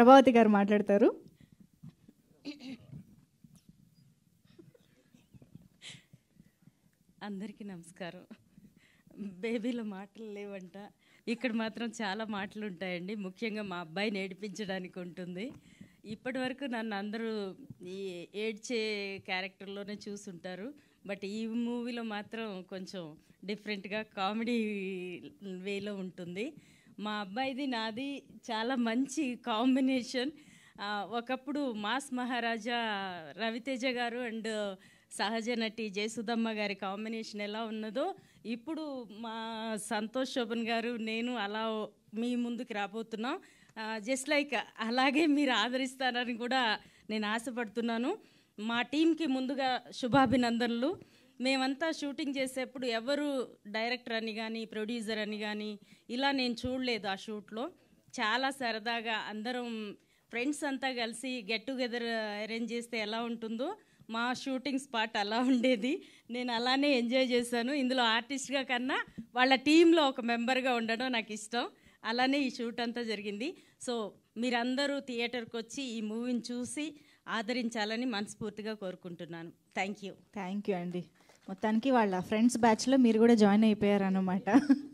ప్రభావతి గారు మాట్లాడతారు అందరికీ నమస్కారం బేబీలో మాటలు లేవంట ఇక్కడ మాత్రం చాలా మాటలు ఉంటాయండి ముఖ్యంగా మా అబ్బాయిని ఏడిపించడానికి ఉంటుంది ఇప్పటి వరకు నన్ను అందరూ ఈ ఏడ్చే క్యారెక్టర్లోనే చూసుంటారు బట్ ఈ మూవీలో మాత్రం కొంచెం డిఫరెంట్గా కామెడీ వేలో ఉంటుంది మా అబ్బాయిది నాది చాలా మంచి కాంబినేషన్ ఒకప్పుడు మాస్ మహారాజా రవితేజ గారు అండ్ సహజ నటి జయసుధమ్మ గారి కాంబినేషన్ ఎలా ఉన్నదో ఇప్పుడు మా సంతోష్ శోభన్ గారు నేను అలా మీ ముందుకు రాబోతున్నాం జస్ట్ లైక్ అలాగే మీరు ఆదరిస్తారని కూడా నేను ఆశపడుతున్నాను మా టీంకి ముందుగా శుభాభినందనలు మేమంతా షూటింగ్ చేసేప్పుడు ఎవరు డైరెక్టర్ అని కానీ ప్రొడ్యూసర్ అని కానీ ఇలా నేను చూడలేదు ఆ షూట్లో చాలా సరదాగా అందరం ఫ్రెండ్స్ అంతా కలిసి గెట్ టుగెదర్ అరేంజ్ చేస్తే ఎలా ఉంటుందో మా షూటింగ్ స్పాట్ అలా ఉండేది నేను అలానే ఎంజాయ్ చేశాను ఇందులో ఆర్టిస్ట్గా కన్నా వాళ్ళ టీంలో ఒక మెంబర్గా ఉండడం నాకు ఇష్టం అలానే ఈ షూట్ అంతా జరిగింది సో మీరందరూ థియేటర్కి వచ్చి ఈ మూవీని చూసి ఆదరించాలని మనస్ఫూర్తిగా కోరుకుంటున్నాను థ్యాంక్ యూ థ్యాంక్ యూ అండి మొత్తానికి వాళ్ళ ఫ్రెండ్స్ బ్యాచ్లో మీరు కూడా జాయిన్ అయిపోయారనమాట